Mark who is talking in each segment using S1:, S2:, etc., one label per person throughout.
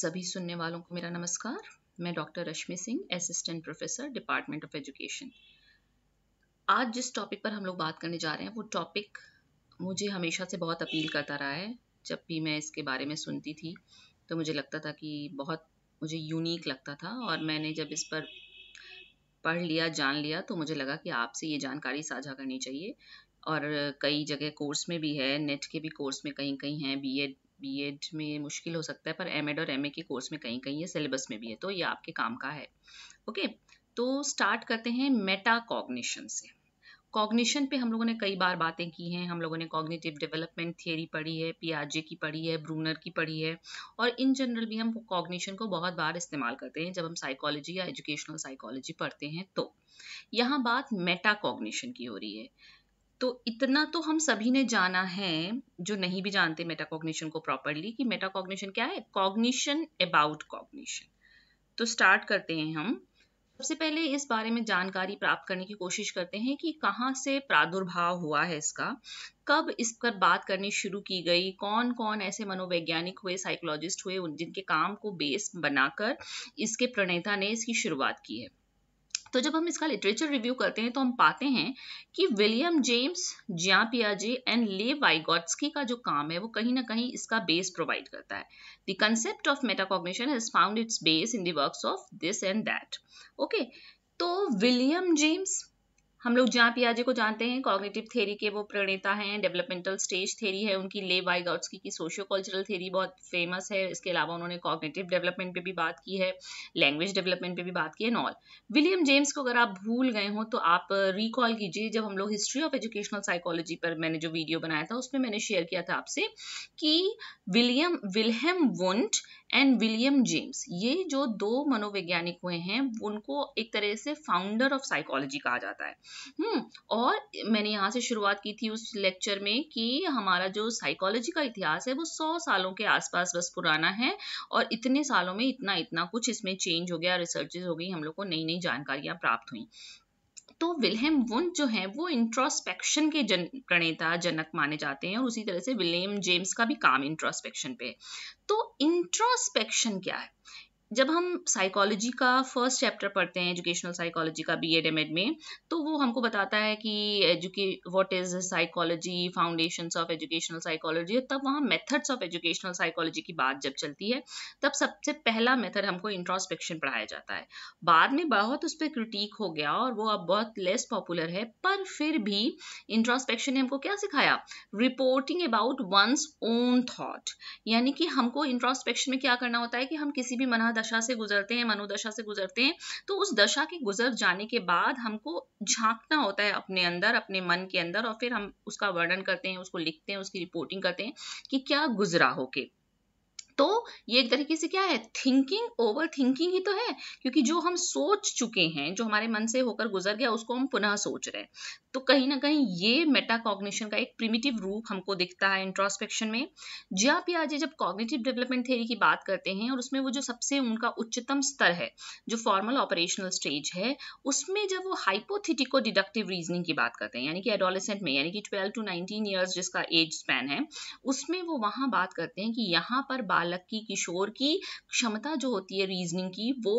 S1: सभी सुनने वालों को मेरा नमस्कार मैं doctor Rashmi Singh assistant professor department of education आज जिस टॉपिक पर हम लोग बात करने जा रहे हैं वो टॉपिक मुझे हमेशा से बहुत अपील करता रहा है जब भी मैं इसके बारे में सुनती थी तो मुझे लगता था कि बहुत मुझे यूनिक लगता था और मैंने जब इस पर पढ़ लिया जान लिया तो मुझे लगा कि आपसे ये जानकारी साझा करनी चाहिए और कई जगह कोर्स में भी है नेट के भी कोर्स में कहीं कहीं हैं बीएड बीएड में मुश्किल हो सकता है पर एमएड और एमए के कोर्स में कहीं कहीं है सिलेबस में भी है तो ये आपके काम का है ओके तो स्टार्ट करते हैं मेटा कॉग्निशन से कॉग्निशन पे हम लोगों ने कई बार बातें की हैं हम लोगों ने कॉग्निटिव डेवलपमेंट थियरी पढ़ी है पियाजे की पढ़ी है ब्रूनर की पढ़ी है और इन जनरल भी हम कॉग्निशन को बहुत बार इस्तेमाल करते हैं जब हम साइकोलॉजी या एजुकेशनल साइकोलॉजी पढ़ते हैं तो यहाँ बात मेटा कॉग्निशन की हो रही है तो इतना तो हम सभी ने जाना है जो नहीं भी जानते मेटाकॉग्निशन को प्रॉपरली कि मेटाकॉग्निशन क्या है कॉग्निशन अबाउट कॉग्निशन तो स्टार्ट करते हैं हम सबसे पहले इस बारे में जानकारी प्राप्त करने की कोशिश करते हैं कि कहाँ से प्रादुर्भाव हुआ है इसका कब इस पर बात करनी शुरू की गई कौन कौन ऐसे मनोवैज्ञानिक हुए साइकोलॉजिस्ट हुए जिनके काम को बेस बनाकर इसके प्रणेता ने इसकी शुरुआत की है तो जब हम इसका लिटरेचर रिव्यू करते हैं तो हम पाते हैं कि विलियम जेम्स जिया पियाजे एंड ले वाइगोट्सकी का जो काम है वो कहीं ना कहीं इसका बेस प्रोवाइड करता है the concept of metacognition has found its base in the works of this and that okay तो विलियम जेम्स हम लोग जहाँ पियाजे को जानते हैं कॉग्निटिव थेरी के वो प्रणेता हैं डेवलपमेंटल स्टेज थेरी है उनकी Lev Vygotsky socio cultural theory बहुत फेमस है इसके अलावा उन्होंने कॉग्निटिव डेवलपमेंट पे भी बात की है लैंग्वेज डेवलपमेंट पे भी बात की है नॉल विलियम जेम्स को अगर आप भूल गए हो तो आप रिकॉल uh, कीजिए जब हम लोग हिस्ट्री ऑफ एजुकेशनल साइकोलॉजी पर मैंने जो वीडियो बनाया था उसमें मैंने शेयर किया था आपसे कि William Wilhelm Wundt and William James ये जो दो मनोवैज्ञानिक हुए हैं उनको एक तरह से फाउंडर ऑफ साइकोलॉजी कहा जाता है हम्म, और मैंने यहाँ से शुरुआत की थी उस लेक्चर में कि हमारा जो साइकोलॉजी का इतिहास है वो सौ सालों के आसपास बस पुराना है और इतने सालों में इतना इतना कुछ इसमें चेंज हो गया रिसर्चेज हो गई हम लोग को नई नई जानकारियाँ प्राप्त हुई तो विलहम वुंट जो है वो इंट्रोस्पेक्शन के जन प्रणेता जनक माने जाते हैं और उसी तरह से विलियम जेम्स का भी काम इंट्रोस्पेक्शन पे है तो इंट्रोस्पेक्शन क्या है जब हम साइकोलॉजी का फर्स्ट चैप्टर पढ़ते हैं एजुकेशनल साइकोलॉजी का बी एड एम एड में तो वो हमको बताता है कि एजुके what is psychology foundations of educational psychology तब वहाँ मेथड्स ऑफ एजुकेशनल साइकोलॉजी की बात जब चलती है तब सबसे पहला मेथड हमको इंट्रोस्पेक्शन पढ़ाया जाता है बाद में बहुत उस पर क्रिटिक हो गया और वो अब बहुत लेस पॉपुलर है पर फिर भी इंट्रोस्पेक्शन ने हमको क्या सिखाया reporting about one's own thought यानी कि हमको इंट्रोस्पेक्शन में क्या करना होता है कि हम किसी भी मना दशा से गुजरते हैं मनोदशा से गुजरते हैं तो उस दशा के गुजर जाने के बाद हमको झांकना होता है अपने अंदर अपने मन के अंदर और फिर हम उसका वर्णन करते हैं उसको लिखते हैं उसकी रिपोर्टिंग करते हैं कि क्या गुजरा होके तो ये एक तरीके से क्या है थिंकिंग ओवर थिंकिंग ही तो है क्योंकि जो हम सोच चुके हैं जो हमारे मन से होकर गुजर गया उसको हम पुनः सोच रहे हैं तो कहीं ना कहीं ये मेटाकॉग्निशन का एक प्रिमिटिव रूप हमको दिखता है इंट्रोस्पेक्शन में जिया पियाजे जब कॉग्निटिव डेवलपमेंट थेरी की बात करते हैं और उसमें वो जो सबसे उनका उच्चतम स्तर है जो फॉर्मल ऑपरेशनल स्टेज है उसमें जब वो हाइपोथिटिको डिडक्टिव रीजनिंग की बात करते हैं यानी कि एडोलिसेंट में यानी कि ट्वेल्व टू नाइनटीन ईयर्स जिसका एज स्पैन है उसमें वो वहाँ बात करते हैं कि यहाँ पर बाल बालक की किशोर की क्षमता जो होती है रीजनिंग की वो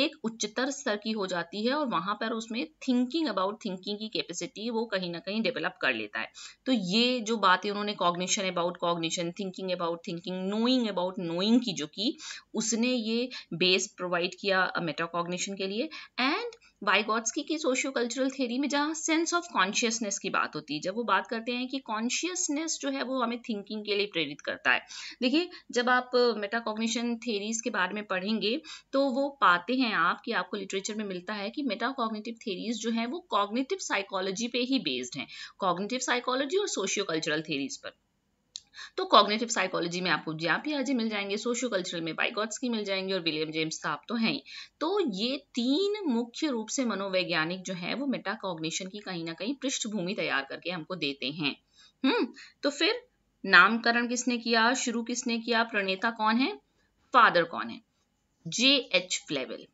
S1: एक उच्चतर स्तर की हो जाती है और वहां पर उसमें थिंकिंग अबाउट थिंकिंग की कैपेसिटी वो कहीं ना कहीं डेवलप कर लेता है तो ये जो बातें उन्होंने cognition about cognition thinking about thinking knowing about knowing की जो की उसने ये बेस प्रोवाइड किया मेटाकॉग्निशन के लिए एंड वाइगॉट्सकी की सोशियो कल्चरल थेरी में जहाँ सेंस ऑफ कॉन्शियसनेस की बात होती है जब वो बात करते हैं कि कॉन्शियसनेस जो है वो हमें थिंकिंग के लिए प्रेरित करता है देखिए जब आप मेटाकॉग्निशन थेरीज के बारे में पढ़ेंगे तो वो पाते हैं आप कि आपको लिटरेचर में मिलता है कि मेटाकॉग्निटिव थेरीज जो है वो कॉग्निटिव साइकोलॉजी पे ही बेस्ड हैं कॉग्निटिव साइकोलॉजी और सोशियो कल्चरल थेरीज पर तो कॉग्नेटिव साइकोलॉजी में आपको जापियाजी मिल जाएंगे सोशो कल्चरल में बाइकॉट्स की मिल जाएंगे और विलियम जेम्स का आप तो हैं ही तो ये तीन मुख्य रूप से मनोवैज्ञानिक जो है वो मेटाकॉग्निशन की कहीं ना कहीं पृष्ठभूमि तैयार करके हमको देते हैं हम्म तो फिर नामकरण किसने किया शुरू किसने किया प्रणेता कौन है फादर कौन है जे एच फ्लेवल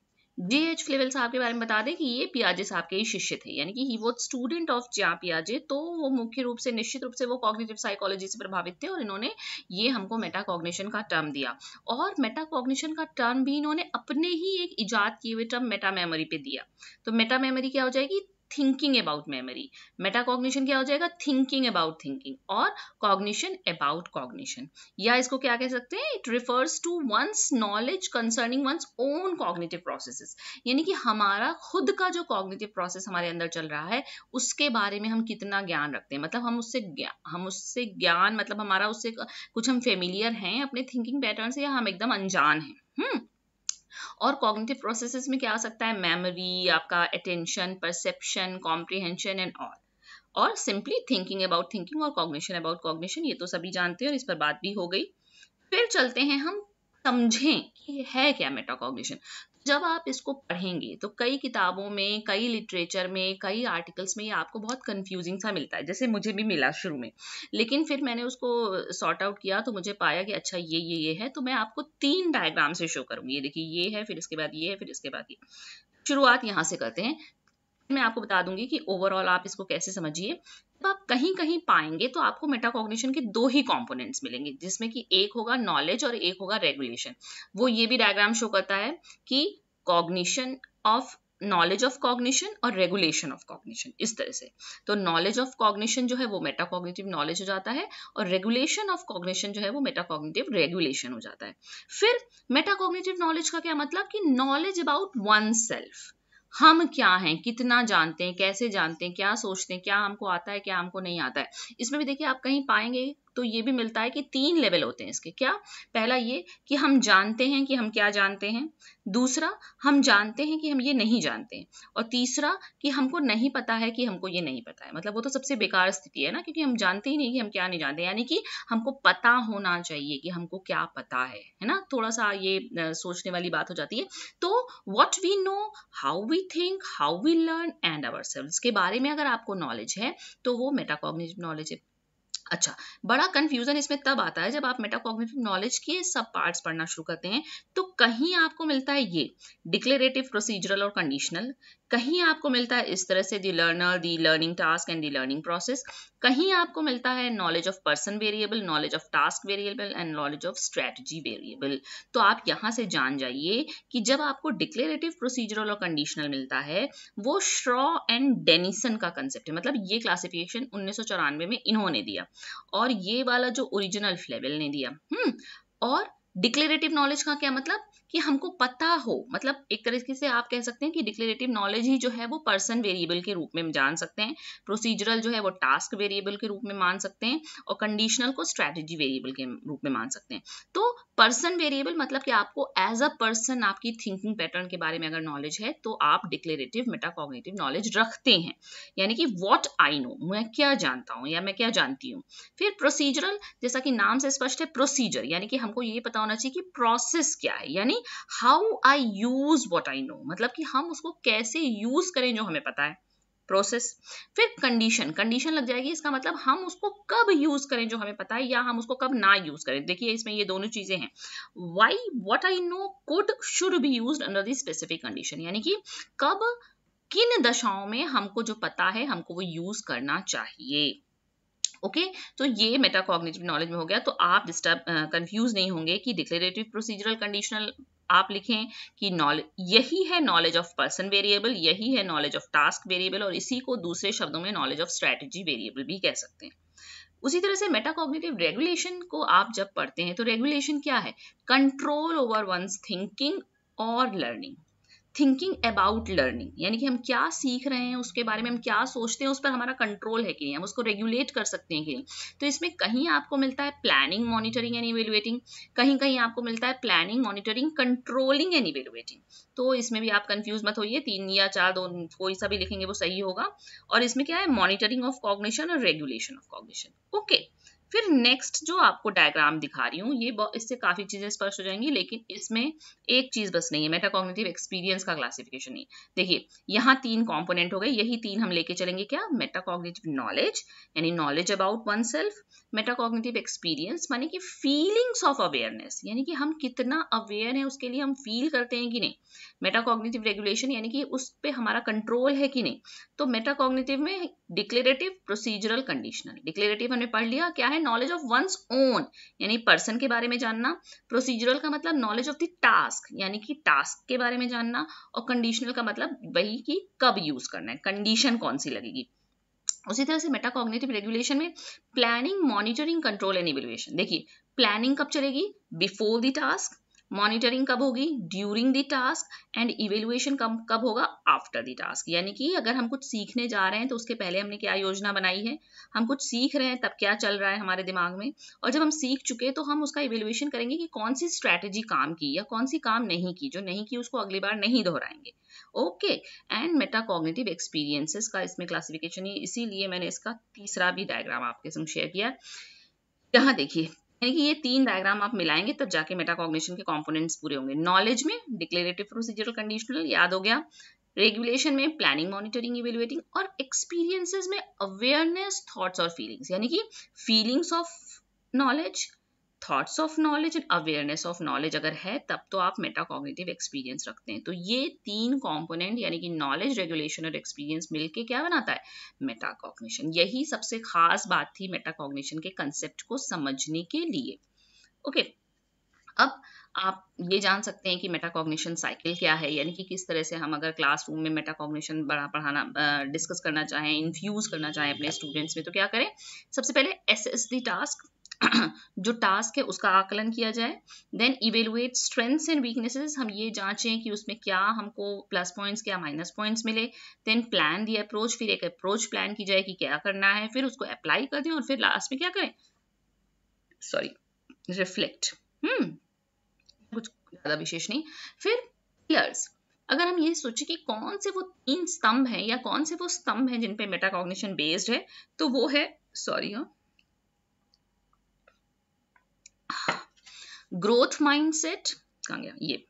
S1: जी एच फ्लेवल साहब के बारे में बता दें कि ये पियाजे साहब के ही शिष्य थे यानी कि ही वो स्टूडेंट ऑफ ज्या पियाजे तो वो मुख्य रूप से निश्चित रूप से वो कॉग्निटिव साइकोलॉजी से प्रभावित थे और इन्होंने ये हमको मेटाकॉग्निशन का टर्म दिया और मेटाकॉग्निशन का टर्म भी इन्होंने अपने ही एक ईजाद किए हुए टर्म मेटा मेमोरी पे दिया तो मेटा मेमोरी क्या हो जाएगी थिंकिंग अबाउट मेमोरी मेटाकॉग्निशन क्या हो जाएगा थिंकिंग अबाउट थिंकिंग और कॉग्निशन अबाउट कॉग्निशन या इसको क्या कह सकते हैं it refers to one's knowledge concerning one's own cognitive processes यानी कि हमारा खुद का जो कॉग्निटिव प्रोसेस हमारे अंदर चल रहा है उसके बारे में हम कितना ज्ञान रखते हैं मतलब हम उससे हम उससे ज्ञान मतलब हमारा उससे कुछ हम फेमिलियर हैं अपने थिंकिंग पैटर्न से या हम एकदम अनजान हैं हम्म और कॉग्निटिव प्रोसेसेस में क्या आ सकता है मेमोरी आपका attention perception comprehension and all और सिंपली थिंकिंग अबाउट थिंकिंग और कॉग्निशन अबाउट कॉग्निशन ये तो सभी जानते हैं और इस पर बात भी हो गई फिर चलते हैं हम समझें कि है क्या मेटाकॉग्निशन जब आप इसको पढ़ेंगे तो कई किताबों में कई लिटरेचर में कई आर्टिकल्स में ये आपको बहुत कन्फ्यूजिंग सा मिलता है जैसे मुझे भी मिला शुरू में लेकिन फिर मैंने उसको सॉर्ट आउट किया तो मुझे पाया कि अच्छा ये ये ये है तो मैं आपको तीन डायग्राम से शो करूंगी ये देखिए ये है फिर इसके बाद ये है फिर इसके बाद ये शुरुआत यहाँ से करते हैं मैं आपको बता दूंगी कि ओवरऑल आप इसको कैसे समझिए इसको आप कहीं कहीं पाएंगे तो आपको मेटाकॉग्निशन के दो ही कॉम्पोनेंट्स मिलेंगे जिसमें कि एक होगा नॉलेज और एक होगा रेगुलेशन वो ये भी डायग्राम शो करता है कि cognition of knowledge of cognition और रेगुलेशन ऑफ कॉग्निशन इस तरह से तो नॉलेज ऑफ कॉग्निशन जो है वो मेटाकॉग्निटिव नॉलेज हो जाता है और रेगुलेशन ऑफ कॉग्निशन जो है वो मेटाकॉग्निटिव रेगुलेशन हो जाता है फिर मेटाकॉग्निटिव नॉलेज का क्या मतलब कि नॉलेज अबाउट वन सेल्फ हम क्या हैं कितना जानते हैं कैसे जानते हैं क्या सोचते हैं क्या हमको आता है क्या हमको नहीं आता है इसमें भी देखिए आप कहीं पाएंगे तो ये भी मिलता है कि तीन लेवल होते हैं इसके क्या पहला ये कि हम जानते हैं कि हम क्या जानते हैं दूसरा हम जानते हैं कि हम ये नहीं जानते हैं और तीसरा कि हमको नहीं पता है कि हमको ये नहीं पता है मतलब वो तो सबसे बेकार स्थिति है ना क्योंकि हम जानते ही नहीं कि हम क्या नहीं जानते यानी कि हमको पता होना चाहिए कि हमको क्या पता है है ना थोड़ा सा ये सोचने वाली बात हो जाती है तो what we know how we think how we learn and our के बारे में अगर आपको नॉलेज है तो वो मेटाकॉग्निटिव नॉलेज है अच्छा बड़ा कंफ्यूजन इसमें तब आता है जब आप मेटाकॉग्निटिव नॉलेज के सब पार्ट्स पढ़ना शुरू करते हैं तो कहीं आपको मिलता है ये डिक्लेरेटिव प्रोसीजरल और कंडीशनल कहीं आपको मिलता है इस तरह से the learner the learning task and the learning process कहीं आपको मिलता है knowledge of person variable knowledge of task variable and knowledge of strategy variable तो आप यहां से जान जाइए कि जब आपको डिक्लेरेटिव प्रोसीजरल और कंडीशनल मिलता है वो श्रॉ एंड डेनिसन का कंसेप्ट है मतलब ये क्लासिफिकेशन उन्नीस में इन्होंने दिया और ये वाला जो ओरिजिनल फ्लेवल ने दिया हम्म और डिक्लेरेटिव नॉलेज का क्या मतलब कि हमको पता हो मतलब एक तरीके से आप कह सकते हैं कि डिक्लेरेटिव नॉलेज ही जो है वो पर्सन वेरिएबल के रूप में जान सकते हैं प्रोसीजरल जो है वो टास्क वेरिएबल के रूप में मान सकते हैं और कंडीशनल को स्ट्रेटेजी वेरिएबल के रूप में मान सकते हैं तो पर्सन वेरिएबल मतलब कि आपको एज अ पर्सन आपकी थिंकिंग पैटर्न के बारे में अगर नॉलेज है तो आप डिक्लेरेटिव मेटाकॉग्नेटिव नॉलेज रखते हैं यानी कि वॉट आई नो मैं क्या जानता हूँ या मैं क्या जानती हूँ फिर प्रोसीजरल जैसा कि नाम से स्पष्ट है प्रोसीजर यानी कि हमको ये पता होना चाहिए कि प्रोसेस क्या है यानी how I use what I know मतलब कि हम उसको कैसे यूज करें जो हमें पता है प्रोसेस फिर कंडीशन कंडीशन लग जाएगी इसका मतलब हम उसको कब यूज करें जो हमें पता है या हम उसको कब ना यूज करें देखिए इसमें ये दोनों चीजें हैं why what I know could should be use under the specific condition यानी कि कब किन दशाओं में हमको जो पता है हमको वो यूज करना चाहिए ओके okay? तो ये मेटाकॉग्निटिव नॉलेज में हो गया तो आप डिस्टर्ब कंफ्यूज uh, नहीं होंगे कि डिक्लेरेटिव प्रोसीजरल कंडीशनल आप लिखें कि नॉलेज यही है नॉलेज ऑफ पर्सन वेरिएबल यही है नॉलेज ऑफ टास्क वेरिएबल और इसी को दूसरे शब्दों में नॉलेज ऑफ स्ट्रैटेजी वेरिएबल भी कह सकते हैं उसी तरह से मेटाकॉग्निटिव रेगुलेशन को आप जब पढ़ते हैं तो रेगुलेशन क्या है कंट्रोल ओवर वंस थिंकिंग और लर्निंग थिंकिंग अबाउट लर्निंग यानी कि हम क्या सीख रहे हैं उसके बारे में हम क्या सोचते हैं उस पर हमारा कंट्रोल है कि नहीं हम उसको रेगुलेट कर सकते हैं कि नहीं तो इसमें कहीं आपको मिलता है प्लानिंग मॉनिटरिंग एंड इवेलुएटिंग कहीं कहीं आपको मिलता है planning monitoring controlling and evaluating तो इसमें भी आप कंफ्यूज मत होइए तीन या चार दो कोई सा भी लिखेंगे वो सही होगा और इसमें क्या है मॉनिटरिंग ऑफ कॉग्निशन और रेगुलेशन ऑफ कॉग्निशन ओके फिर नेक्स्ट जो आपको डायग्राम दिखा रही हूँ ये इससे काफ़ी चीज़ें स्पष्ट हो जाएंगी लेकिन इसमें एक चीज़ बस नहीं है मेटाकॉग्निटिव एक्सपीरियंस का क्लासिफिकेशन नहीं देखिए यहाँ तीन कॉम्पोनेंट हो गए यही तीन हम लेके चलेंगे क्या मेटाकॉग्निटिव नॉलेज यानी knowledge about oneself metacognitive experience मानी कि फीलिंग्स ऑफ अवेयरनेस यानी कि हम कितना अवेयर है उसके लिए हम फील करते हैं कि नहीं मेटाकॉग्निटिव रेगुलेशन यानी कि उस पर हमारा कंट्रोल है कि नहीं तो मेटाकॉग्निटिव में डिक्लेरेटिव प्रोसीजरल कंडीशनल डिक्लेरेटिव हमने पढ़ लिया क्या है नॉलेज ऑफ वंस ओन यानी पर्सन के बारे में जानना प्रोसीजरल का मतलब नॉलेज ऑफ द टास्क यानी कि टास्क के बारे में जानना और कंडीशनल का मतलब वही कि कब यूज करना है कंडीशन कौन सी लगेगी उसी तरह से मेटाकॉग्निटिव रेगुलेशन में planning monitoring control and evaluation देखिए प्लानिंग कब चलेगी बिफोर द टास्क मॉनिटरिंग कब होगी during the task and evaluation कब कब होगा आफ्टर द टास्क यानी कि अगर हम कुछ सीखने जा रहे हैं तो उसके पहले हमने क्या योजना बनाई है हम कुछ सीख रहे हैं तब क्या चल रहा है हमारे दिमाग में और जब हम सीख चुके तो हम उसका इवेलुएशन करेंगे कि कौन सी स्ट्रैटेजी काम की या कौन सी काम नहीं की जो नहीं की उसको अगली बार नहीं दोहराएंगे ओके एंड मेटाकॉग्निटिव एक्सपीरियंसेस का इसमें क्लासिफिकेशन इसीलिए मैंने इसका तीसरा भी डायग्राम आपके संग शेयर किया यहाँ देखिए यानी कि ये तीन डायग्राम आप मिलाएंगे तब जाके मेटाकॉग्निशन के कॉम्पोनेंट्स पूरे होंगे नॉलेज में डिक्लेरेटिव प्रोसीजरल कंडीशनल याद हो गया रेगुलेशन में प्लानिंग मॉनिटरिंग इवेलुएटिंग और एक्सपीरियंसेस में अवेयरनेस थॉट्स और फीलिंग्स यानी कि feelings of knowledge thoughts of knowledge and awareness of knowledge अगर है तब तो आप मेटाकॉग्निटिव एक्सपीरियंस रखते हैं तो ये तीन कॉम्पोनेंट यानी कि नॉलेज रेगुलेशन और एक्सपीरियंस मिलके क्या बनाता है मेटाकॉग्निशन यही सबसे खास बात थी मेटाकॉग्निशन के कंसेप्ट को समझने के लिए ओके okay. अब आप ये जान सकते हैं कि मेटाकॉग्निशन साइकिल क्या है यानी कि किस तरह से हम अगर क्लासरूम में मेटाकॉग्निशन बड़ा पढ़ाना डिस्कस करना चाहें इन्फ्यूज करना चाहें अपने स्टूडेंट्स में तो क्या करें सबसे पहले एस एस दी टास्क जो टास्क है उसका आकलन किया जाए then evaluate strengths and weaknesses हम ये जांचें कि उसमें क्या हमको प्लस पॉइंट्स क्या माइनस पॉइंट्स मिले देन प्लान दी अप्रोच फिर एक अप्रोच प्लान की जाए कि क्या करना है फिर उसको अप्लाई कर दें और फिर लास्ट में क्या करें सॉरी रिफ्लेक्ट हम्म कुछ ज़्यादा विशेष नहीं फिर पिलर्स अगर हम ये सोचें कि कौन से वो तीन स्तंभ हैं या कौन से वो स्तंभ हैं जिन पे मेटाकॉग्निशन बेस्ड है तो वो है सॉरी हाँ ग्रोथ माइंडसेट कहा गया ये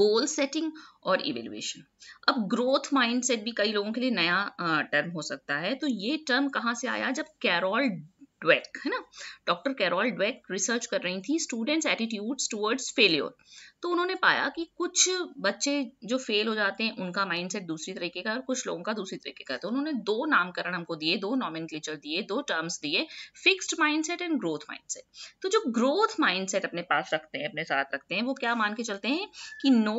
S1: गोल सेटिंग और इवेल्युएशन अब ग्रोथ माइंडसेट भी कई लोगों के लिए नया टर्म हो सकता है तो ये टर्म कहाँ से आया जब कैरोल ड्वेक है ना डॉक्टर कैरोल ड्वेक रिसर्च कर रही थी स्टूडेंट्स एटीट्यूड्स टुवर्ड्स फेलियर तो उन्होंने पाया कि कुछ बच्चे जो फेल हो जाते हैं उनका माइंडसेट दूसरी तरीके का और कुछ लोगों का दूसरी तरीके का तो उन्होंने दो नामकरण हमको दिए दो नॉमिन दिए दो टर्म्स दिए fixed mindset and growth mindset तो जो ग्रोथ माइंडसेट अपने पास रखते हैं अपने साथ रखते हैं वो क्या मान के चलते हैं कि know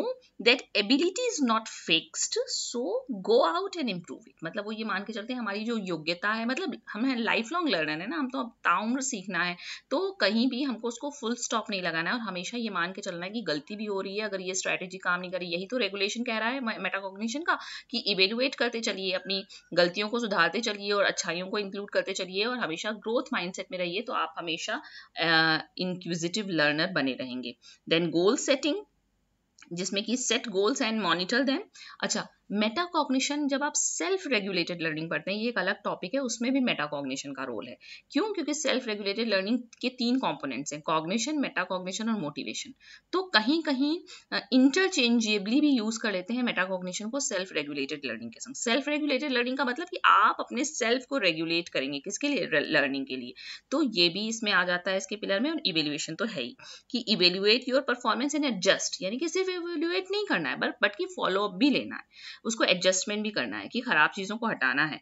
S1: that ability is not fixed so go out and improve it मतलब वो ये मान के चलते हैं हमारी जो योग्यता है मतलब हमें लाइफ लॉन्ग लर्नर है ना हम तो अब ताउम्र सीखना है तो कहीं भी हमको उसको फुल स्टॉप नहीं लगाना है और हमेशा ये मान के चलना है कि गलती भी हो रही है अगर ये स्ट्रैटेजी काम नहीं करी यही तो रेगुलेशन कह रहा है मेटाकोग्निशन का कि इवेलुएट करते चलिए अपनी गलतियों को सुधारते चलिए और अच्छाइयों को इंक्लूड करते चलिए और हमेशा ग्रोथ माइंडसेट में रहिए तो आप हमेशा इंक्विजिटिव uh, लर्नर बने रहेंगे देन गोल सेटिंग जिसमें कि set goals and monitor them अच्छा मेटाकॉग्निशन जब आप सेल्फ रेगुलेटेड लर्निंग पढ़ते हैं ये एक अलग टॉपिक है उसमें भी मेटाकॉग्निशन का रोल है क्यों क्योंकि सेल्फ रेगुलेटेड लर्निंग के तीन कॉम्पोनेंट्स हैं कॉग्निशन मेटाकॉग्निशन और मोटिवेशन तो कहीं कहीं इंटरचेंजेबली भी यूज कर लेते हैं मेटाकॉग्निशन को सेल्फ रेगुलेटेड लर्निंग के संग सेल्फ रेगुलेटेड लर्निंग का मतलब कि आप अपने सेल्फ को रेगुलेट करेंगे किसके लिए लर्निंग के लिए तो ये भी इसमें आ जाता है इसके पिलर में और इवेल्युएशन तो है ही कि evaluate your performance and adjust यानी कि सिर्फ इवेल्युएट नहीं करना है बट बट कि फॉलोअप भी लेना है उसको एडजस्टमेंट भी करना है कि खराब चीज़ों को हटाना है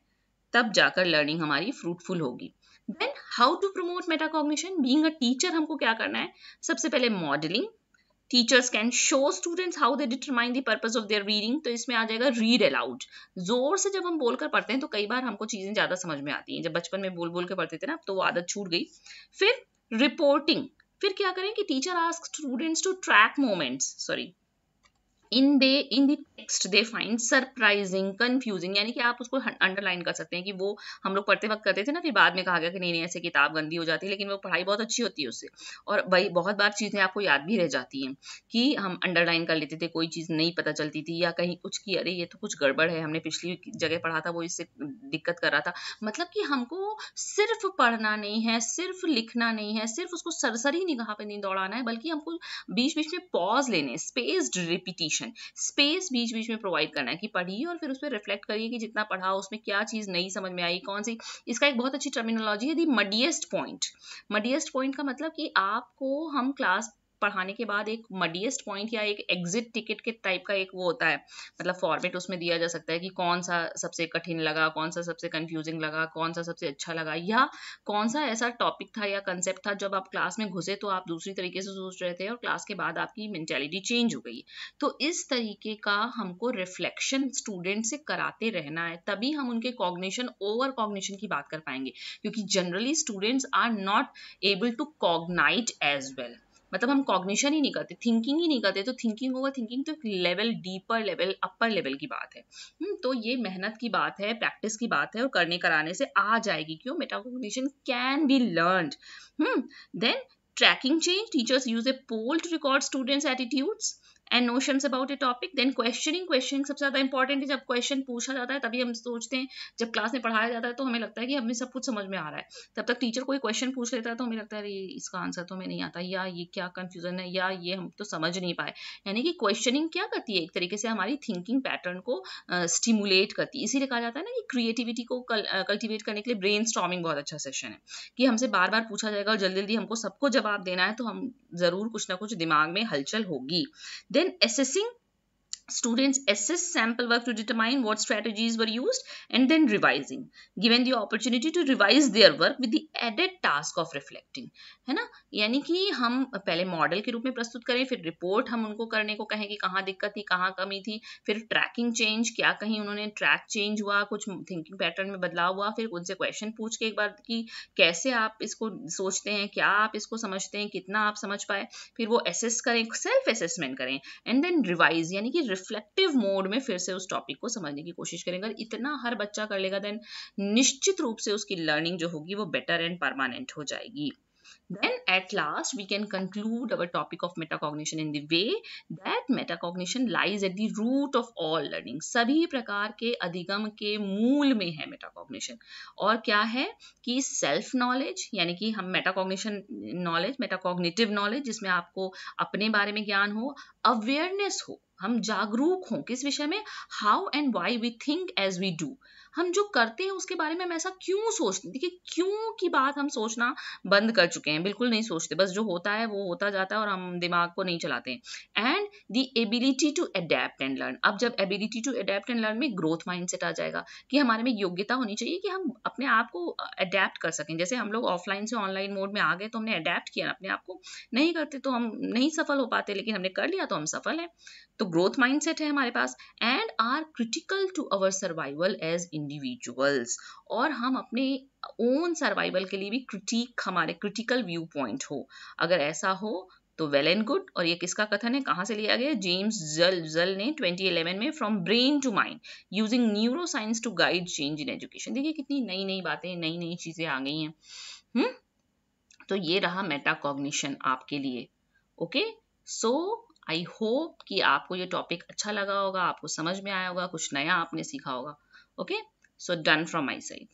S1: तब जाकर लर्निंग हमारी फ्रूटफुल होगी then how to promote metacognition being a teacher हमको क्या करना है सबसे पहले modelling teachers can show students how they determine the purpose of their reading तो इसमें आ जाएगा रीड अलाउड जोर से जब हम बोलकर पढ़ते हैं तो कई बार हमको चीज़ें ज़्यादा समझ में आती हैं जब बचपन में बोल बोल के पढ़ते थे ना तो वो आदत छूट गई फिर रिपोर्टिंग फिर क्या करें कि teacher ask students to track moments sorry in they in the text they find surprising confusing यानी कि आप उसको अंडरलाइन कर सकते हैं कि वो हम लोग पढ़ते वक्त करते थे ना फिर बाद में कहा गया कि नहीं नहीं ऐसे किताब गंदी हो जाती है लेकिन वो पढ़ाई बहुत अच्छी होती है उससे और भाई बहुत बार चीज़ें आपको याद भी रह जाती हैं कि हम अंडरलाइन कर लेते थे कोई चीज़ नहीं पता चलती थी या कहीं कुछ की अरे ये तो कुछ गड़बड़ है हमने पिछली जगह पढ़ा था वो इससे दिक्कत कर रहा था मतलब कि हमको सिर्फ पढ़ना नहीं है सिर्फ लिखना नहीं है सिर्फ उसको सरसरी निगाह पर नहीं दौड़ाना है बल्कि हमको बीच बीच में पॉज लेने स्पेस्ड रिपीटिशन सेक्शन स्पेस बीच बीच में प्रोवाइड करना है कि पढ़िए और फिर उस पर रिफ्लेक्ट करिए कि जितना पढ़ा उसमें क्या चीज़ नहीं समझ में आई कौन सी इसका एक बहुत अच्छी टर्मिनोलॉजी है दी मडियस्ट पॉइंट मडियस्ट पॉइंट का मतलब कि आपको हम क्लास पढ़ाने के बाद एक मडियस्ट पॉइंट या एक एग्जिट टिकट के टाइप का एक वो होता है मतलब फॉर्मेट उसमें दिया जा सकता है कि कौन सा सबसे कठिन लगा कौन सा सबसे कंफ्यूजिंग लगा कौन सा सबसे अच्छा लगा या कौन सा ऐसा टॉपिक था या कंसेप्ट था जब आप क्लास में घुसे तो आप दूसरी तरीके से सोच रहे थे और क्लास के बाद आपकी मैंटेलिटी चेंज हो गई तो इस तरीके का हमको रिफ्लेक्शन स्टूडेंट से कराते रहना है तभी हम उनके कॉग्निशन ओवर कॉग्निशन की बात कर पाएंगे क्योंकि generally students are not able to cognate as well मतलब हम कॉग्निशन ही नहीं करते थिंकिंग ही नहीं करते तो थिंकिंग होगा थिंकिंग तो एक level deeper level upper level की बात है हम्म, तो ये मेहनत की बात है प्रैक्टिस की बात है और करने कराने से आ जाएगी क्यों metacognition can be learn then tracking change teachers use a polled record students attitudes and notion about a topic then questioning questioning सबसे ज़्यादा इंपॉर्टेंट है जब क्वेश्चन पूछा जाता है तभी हम सोचते हैं जब क्लास में पढ़ाया जाता है तो हमें लगता है कि हमें सब कुछ समझ में आ रहा है तब तक टीचर कोई क्वेश्चन पूछ लेता है तो हमें लगता है अरे इसका आंसर तो हमें नहीं आता या ये क्या कन्फ्यूजन है या ये हम तो समझ नहीं पाए यानी कि क्वेश्चनिंग क्या करती है एक तरीके से हमारी थिंकिंग पैटर्न को स्टिमुलेट uh, करती है इसीलिए कहा जाता है ना कि क्रिएटिविटी को कल्टिवेट uh, करने के लिए ब्रेन बहुत अच्छा सेशन है कि हमसे बार बार पूछा जाएगा और जल्दी जल्दी हमको सबको जवाब देना है तो हम ज़रूर कुछ ना कुछ दिमाग में हलचल होगी then Then assessing students assess sample work to determine what strategies were used and then revising given the opportunity to revise their work with the added task of reflecting है ना यानी कि हम पहले मॉडल के रूप में प्रस्तुत करें फिर रिपोर्ट हम उनको करने को कहें कि कहाँ दिक्कत थी कहाँ कमी थी फिर ट्रैकिंग चेंज क्या कहीं उन्होंने ट्रैक चेंज हुआ कुछ थिंकिंग पैटर्न में बदलाव हुआ फिर उनसे क्वेश्चन पूछ के एक बार कि कैसे आप इसको सोचते हैं क्या आप इसको समझते हैं कितना आप समझ पाए फिर वो असेस करें सेल्फ असेसमेंट करें एंड देन रिवाइज यानी कि रिफ्लेक्टिव मोड में फिर से उस टॉपिक को समझने की कोशिश करेंगे अगर इतना हर बच्चा कर लेगा देन निश्चित रूप से उसकी लर्निंग जो होगी वो बेटर एंड परमानेंट हो जाएगी then at last we can conclude our topic of metacognition in the way that metacognition lies at the root of all learning sabhi prakar ke अधिगम ke mool mein hai metacognition aur kya hai ki self knowledge yani ki hum metacognition knowledge metacognitive knowledge jisme aapko apne bare mein gyan ho awareness ho हम जागरूक हों किस विषय में how and why we think as we do हम जो करते हैं उसके बारे में हम ऐसा क्यों सोचते हैं देखिए क्यों की बात हम सोचना बंद कर चुके हैं बिल्कुल नहीं सोचते बस जो होता है वो होता जाता है और हम दिमाग को नहीं चलाते हैं and the ability to adapt and learn अब जब ability to adapt and learn में ग्रोथ माइंड आ जाएगा कि हमारे में योग्यता होनी चाहिए कि हम अपने आप को अडेप्ट कर सकें जैसे हम लोग ऑफलाइन से ऑनलाइन मोड में आ गए तो हमने अडेप्ट किया अपने आप को नहीं करते तो हम नहीं सफल हो पाते लेकिन हमने कर लिया तो हम सफल हैं तो ग्रोथ माइंड है हमारे पास and are critical to our survival as individuals और हम अपने ओन सर्वाइवल के लिए भी क्रिटिक हमारे क्रिटिकल व्यू पॉइंट हो अगर ऐसा हो तो वेल एंड गुड और ये किसका कथन है कहाँ से लिया गया जेम्स जल जल ने 2011 में from brain to mind using neuroscience to guide change in education देखिए कितनी नई नई बातें नई नई चीजें आ गई हैं हम्म तो ये रहा मेटाकॉग्निशन आपके लिए ओके सो आई होप कि आपको ये टॉपिक अच्छा लगा होगा आपको समझ में आया होगा कुछ नया आपने सीखा होगा Okay, so done from my side.